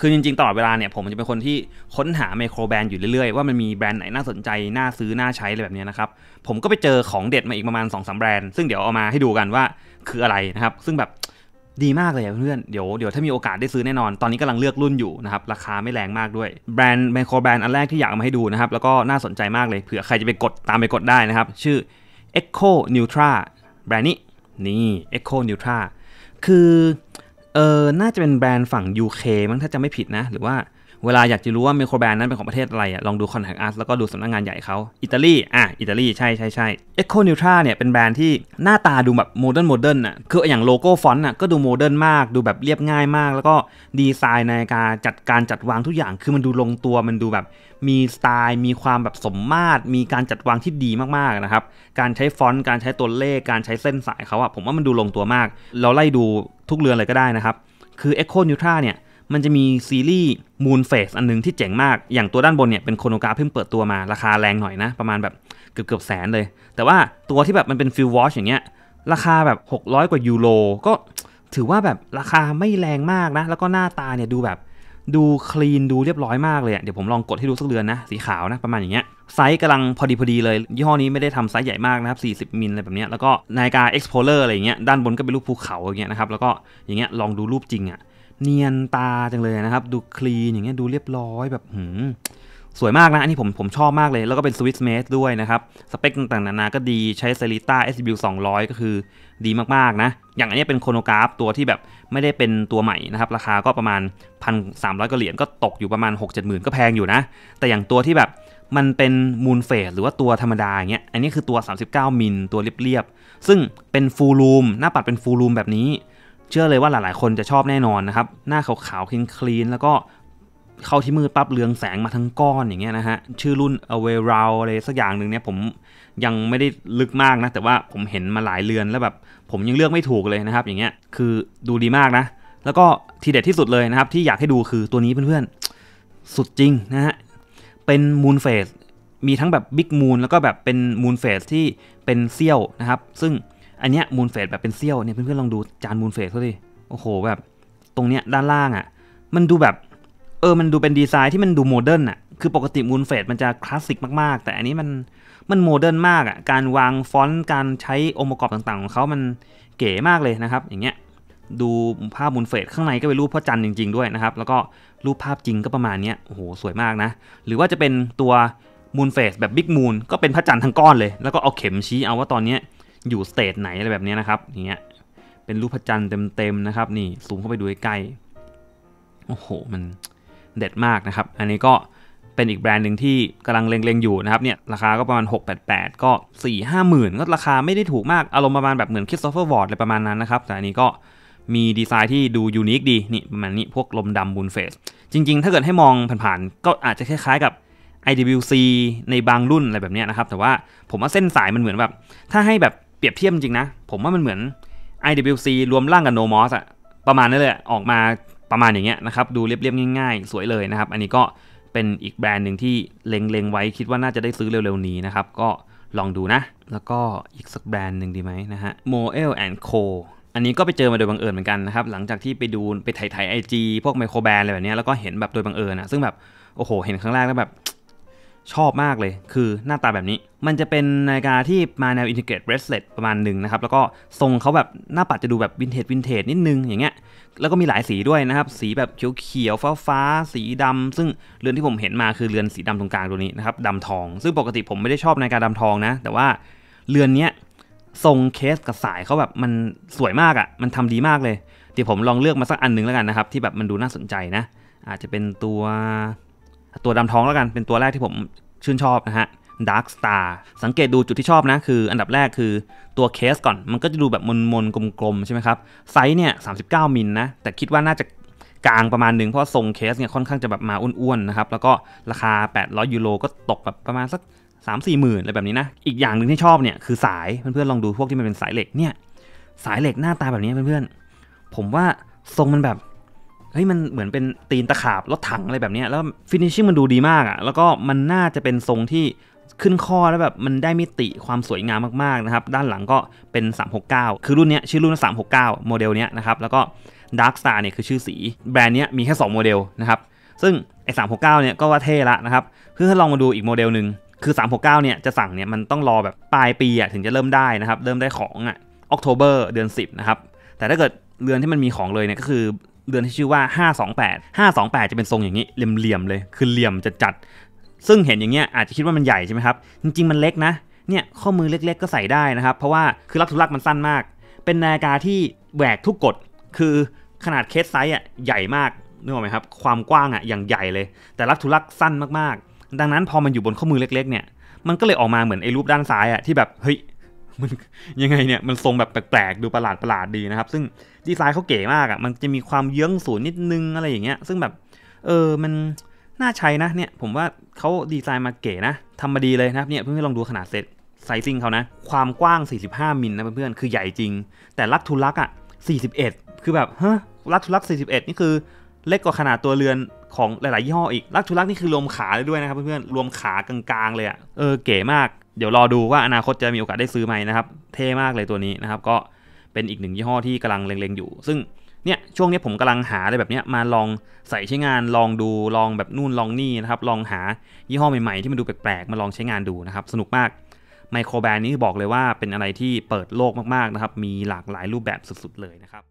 คือจริงๆตลอดเวลาเนี่ยผมจะเป็นคนที่ค้นหาไมโครแบรนด์อยู่เรื่อยๆ ว่ามันมีแบรนด์ไหนน่าสนใจน่าซื้อ น่าใช้ อะไรแบบนี้นะครับ ผมก็ไปเจอของเด็ดมาอีกประมาณ2อสแบรนด์ ซึ่งเดี๋ยวเอามาให้ดูกันว่าคืออะไรนะครับ ซึ่งแบบดีมากเลยเพื่อนเดี๋ยวเดี๋ยวถ้ามีโอกาสได้ซื้อแน่นอนตอนนี้กำลังเลือกรุ่นอยู่นะครับราคาไม่แรงมากด้วยแบรนด์ไมโครแบรนด์อันแรกที่อยากมาให้ดูนะครับแล้วก็น่าสนใจมากเลยเผื่อใครจะไปกดตามไปกดได้นะครับชื่อ Echo Neutra แบรนด์นี้นี่ Echo Neutra คือเออ น่าจะเป็นแบรนด์ฝั่ง UK มั้งถ้าจะไม่ผิดนะ หรือว่าเวลาอยากจะรู้ว่าเมโครแบรนด์นั้นเป็นของประเทศอะไรอ่ะ ลองดู Contact Us แล้วก็ดูสำนักงงานใหญ่เขาอิตาลี อ่ะ อิตาลี ใช่ ใช่ ใช่เอ็กโคนิวทราเนี่ยเป็นแบรนด์ที่หน้าตาดูแบบโมเดิร์นโมเดิร์นอะคืออย่างโลโก้ฟอนต์อะก็ดูโมเดิร์นมาก ดูแบบเรียบง่ายมาก แล้วก็ดีไซน์ในการจัดการจัดวางทุกอย่าง คือมันดูลงตัว มันดูแบบมีสไตล์มีความแบบสมมาตรมีการจัดวางที่ดีมากๆนะครับการใช้ฟอนต์ การใช้ตัวเลขการใช้เส้นสายเขาอะผมว่ามันดูลงตัวมาก เราไล่ดูทุกเรือนเลยก็ได้นะครับ คือ Echo Neutra เนี่ยมันจะมีซีรีส์ Moon f a c e อันนึงที่เจ๋งมาก อย่างตัวด้านบนเนี่ยเป็นโคโนกราเพิ่งเปิดตัวมา ราคาแรงหน่อยนะ ประมาณแบบเกือบเกือบแสนเลย แต่ว่าตัวที่แบบมันเป็นฟิลวอชอย่างเงี้ยราคาแบบ600กว่ายูโรก็ ถือว่าแบบราคาไม่แรงมากนะ แล้วก็หน้าตาเนี่ยดูแบบดูคลีนดูเรียบร้อยมากเลยเดี๋ยวผมลองกดให้ดูสักเรือนนะสีขาวนะประมาณอย่างเงี้ยไซส์กำลังพอดีพอดี เลยยี่ห้อนี้ไม่ได้ทำไซส์ใหญ่มากนะครับ40มิลอะไรแบบนี้แล้วก็นาฬิกา Explorer อะไรอย่างเงี้ยด้านบนก็เป็นรูปภูเขาอย่างเงี้ยนะครับแล้วก็อย่างเงี้ยลองดูรูปจริงอะ่ะเนียนตาจังเลยนะครับดูคลีนอย่างเงี้ยดูเรียบร้อยแบบหืมสวยมากนะ อันนี้ผมผมชอบมากเลย แล้วก็เป็นสวิตเมสด้วยนะครับ สเปคต่างๆนานาก็ดีใช้เซริต้า SW 200ก็คือดีมากๆนะ อย่างอันนี้เป็นโครโนกราฟ ตัวที่แบบไม่ได้เป็นตัวใหม่นะครับ ราคาก็ประมาณ 1,300กว่าเหรียญ ก็ตกอยู่ประมาณ 6 7หมื่นก็แพงอยู่นะ แต่อย่างตัวที่แบบมันเป็นมูลเฟสหรือว่าตัวธรรมดาอย่างเงี้ยอันนี้คือตัว 39 มิลตัวเรียบๆซึ่งเป็นฟูลรูมหน้าปัดเป็นฟูลรูมแบบนี้เชื่อเลยว่าหลายๆคนจะชอบแน่นอนนะครับหน้าขาวๆคลีนๆแล้วก็เข้าที่มืดปั๊บเรืองแสงมาทั้งก้อนอย่างเงี้ยนะฮะชื่อรุ่น a w a y r o u อะไรสักอย่างหนึ่งเนี่ยผมยังไม่ได้ลึกมากนะ แต่ว่าผมเห็นมาหลายเรือนแล้วแบบ ผมยังเลือกไม่ถูกเลยนะครับ อย่างเงี้ยคือดูดีมากนะ แล้วก็ทีเด็ดที่สุดเลยนะครับ ที่อยากให้ดูคือตัวนี้เพื่อนๆสุดจริงนะฮะเป็นมูนเฟสมีทั้งแบบบิ๊กมูนแล้วก็แบบเป็นมูนเฟสที่เป็นเซี่ยวนะครับซึ่งอันเนี้ยมูนเฟสแบบเป็นเซี่ยวเนี่ยเพื่อนๆลองดูจานมูนเฟสเขาดิโอ้โหแบบ ตรงเนี้ยด้านล่างอะ่ะ มันดูแบบเออ มันดูเป็นดีไซน์ที่มันดูโมเดิร์นอะคือปกติมูนเฟสมันจะคลาสสิกมาก ๆ แต่อันนี้มันมันโมเดิร์นมากอะ การวางฟอนต์ การใช้องค์ประกอบต่าง ๆ ของเขา มันเก๋มากเลยนะครับ อย่างเงี้ยดูภาพมูนเฟสข้างในก็เป็นรูปพ่อจันจริง ๆด้วยนะครับ แล้วก็รูปภาพจริงก็ประมาณนี้ โอ้โหสวยมากนะ หรือว่าจะเป็นตัวมูนเฟสแบบบิ๊กมูนก็เป็นพระจันทร์ทั้งก้อนเลย แล้วก็เอาเข็มชี้เอาว่าตอนนี้อยู่สเตจไหนอะไรแบบนี้นะครับ อย่างเงี้ยเป็นรูปพระจันทร์เต็มๆนะครับนี่ซูมเข้าไปดูใกล้โอ้โหมันเด็ดมากนะครับ อันนี้ก็เป็นอีกแบรนด์หนึ่งที่กำลังเล็งๆอยู่นะครับเนี่ยราคาก็ประมาณ 688 ก็ 4 5 หมื่นก็ราคาไม่ได้ถูกมาก อารมณ์ประมาณแบบเหมือนคริสโตเฟอร์วอร์ดอะไรประมาณนั้นนะครับ แต่อันนี้ก็มีดีไซน์ที่ดูยูนิคดี นี่ประมาณนี้พวกลมดำบูนเฟส จริงๆ ถ้าเกิดให้มองผ่านๆ ก็อาจจะคล้ายๆกับ IWC ในบางรุ่นอะไรแบบนี้นะครับแต่ว่าผมว่าเส้นสายมันเหมือนแบบถ้าให้แบบเปรียบเทียบจริงนะ ผมว่ามันเหมือน IWC รวมร่างกับ No m o s อะประมาณนั้นเลยออกมาประมาณอย่างเงี้ยนะครับ ดูเรียบๆง่ายๆ สวยเลยนะครับ อันนี้ก็เป็นอีกแบรนด์หนึ่งที่เล็งๆไว้คิดว่าน่าจะได้ซื้อเร็วๆ นี้นะครับ ก็ลองดูนะ แล้วก็อีกสักแบรนด์หนึ่งดีไหมนะฮะ m o e l and Co อันนี้ก็ไปเจอมาโดยบังเอิญเหมือนกันนะครับ หลังจากที่ไปดูไปถ่ายถ่ายไอจีพวกไมโครแบรนด์อะไรแบบนี้แล้วก็เห็นแบบโดยบังเอิญนะซึ่งแบบโอ้โหเห็นครั้งแรกแล้วแบบชอบมากเลย คือหน้าตาแบบนี้ มันจะเป็นนาฬิกาที่มาแนวอินทิเกรตเบรสเลตประมาณหนึ่งนะครับ แล้วก็ทรงเขาแบบหน้าปัดจะดูแบบวินเทจวินเทจนิดนึงอย่างเงี้ย แล้วก็มีหลายสีด้วยนะครับ สีแบบ เขียวเขียวฟ้าฟ้า สีดำ ซึ่งเรือนที่ผมเห็นมาคือเรือนสีดำตรงกลางตัวนี้นะครับ ดำทอง ซึ่งปกติผมไม่ได้ชอบนาฬิกาดำทองนะ แต่ว่าเรือนเนี้ยทรงเคสกับสายเขาแบบมันสวยมากอะ่ะ มันทำดีมากเลย เดี๋ยวผมลองเลือกมาสักอันนึงแล้วกันนะครับ ที่แบบมันดูน่าสนใจนะ อาจจะเป็นตัวตัวดำท้องแล้วกันเป็นตัวแรกที่ผมชื่นชอบนะฮะ Dark Star สังเกตดูจุดที่ชอบนะ คืออันดับแรกคือตัวเคสก่อนมันก็จะดูแบบมนๆ กลมๆ ใช่ไหมครับ ไซส์เนี่ย 39 มิลนะแต่คิดว่าน่าจะกลางประมาณหนึ่งเพราะทรงเคสเนี่ยค่อนข้างจะแบบมาอ้วนๆนะครับ แล้วก็ราคา 800 ยูโรก็ตกแบบประมาณสัก 3 4 หมื่นอะไรแบบนี้นะอีกอย่างหนึ่งที่ชอบเนี่ยคือสายเพื่อนๆลองดูพวกที่มันเป็นสายเหล็กเนี่ยสายเหล็กหน้าตาแบบนี้เพื่อนๆผมว่าทรงมันแบบเฮ้ยมันเหมือนเป็นตีนตะขาบรถถังอะไรแบบนี้แล้วฟินิชชิ่งมันดูดีมากอะ่ะแล้วก็มันน่าจะเป็นทรงที่ขึ้นข้อแล้วแบบ มันได้มิติความสวยงามมากๆนะครับ ด้านหลังก็เป็น 369 คือรุ่นนี้ชื่อรุ่น 369 โมเดลนี้นะครับ แล้วก็ Dark Star เนี่ยคือชื่อสีแบรนด์นี้มีแค่2โมเดลนะครับ ซึ่งไอ้369เนี่ยก็ว่าเท่ละนะครับเพื่อลองมาดูอีกโมเดลหนึ่งคือ369เนี่ยจะสั่งเนี่ยมันต้องรอแบบปลายปีอ่ะถึงจะเริ่มได้นะครับเริ่มได้ของอ่ะออกโทเบอร์เดือน 10นะครับแต่ถ้าเกิดเรือนที่มันมีของเลยเนี่ยก็คือเรือนที่ชื่อว่า 528 528 จะเป็นทรงอย่างนี้ เหลี่ยมๆ เลย คือเหลี่ยมจะจัด ซึ่งเห็นอย่างเงี้ย อาจจะคิดว่ามันใหญ่ใช่ไหมครับ จริงๆ มันเล็กนะ เนี่ย ข้อมือเล็กๆ ก็ใส่ได้นะครับ เพราะว่า คือลักทุลักมันสั้นมาก เป็นนาฬิกาที่แหวกทุกกฎคือขนาดเคสไซส์อ่ะใหญ่มากนึกออกไหมครับ ความกว้างอ่ะอย่างใหญ่เลย แต่ลักทุลักสั้นมากๆ ดังนั้นพอมันอยู่บนข้อมือเล็กๆ เนี่ย มันก็เลยออกมาเหมือนไอ้รูปด้านซ้ายอ่ะที่แบบ เฮ้ยมันยังไงเนี่ยมันทรงแบบแปลกๆดูประหลาดประหลาดดีนะครับ ซึ่งดีไซน์เขาเก๋มากอะ่ะมันจะมีความเยื้องศูนย์นิดนึงอะไรอย่างเงี้ยซึ่งแบบเออมันน่าใช้นะเนี่ยผมว่าเขาดีไซน์มาเก๋นะทำมาดีเลยนะเนี่ยเพื่อนๆลองดูขนาดเซตไซซิ่งเขานะ ความกว้าง 45 มิลนะเพื่อนๆ คือใหญ่จริง แต่ลักทุลักอ่ะ 41 คือแบบฮะลักทุลัก 41 นี่คือเล็กกว่าขนาดตัวเรือนของหลาย ๆ ยี่ห้ออีกลักทุลักนี่คือรวมขาเลยด้วยนะครับ เพื่อน ๆ รวมขากลาง ๆ เลยอะ่ะเออเก๋มาก เดี๋ยวรอดูว่าอนาคตจะมีโอกาสได้ซื้อไหมนะครับ เท่มากเลยตัวนี้นะครับก็เป็นอีกหนึ่งยี่ห้อที่กำลังเล็ง ๆ อยู่ ซึ่งเนี่ยช่วงนี้ผมกำลังหาอะไรแบบนี้มาลองใส่ใช้งานลองดูลองแบบนู่นลองนี่นะครับลองหายี่ห้อใหม่ ๆ ที่มันดูแปลก ๆ มาลองใช้งานดูนะครับสนุกมากไมโครแบรนด์นี้บอกเลยว่าเป็นอะไรที่เปิดโลกมาก ๆ นะครับมีหลากหลายรูปแบบสุด ๆ เลยนะครับ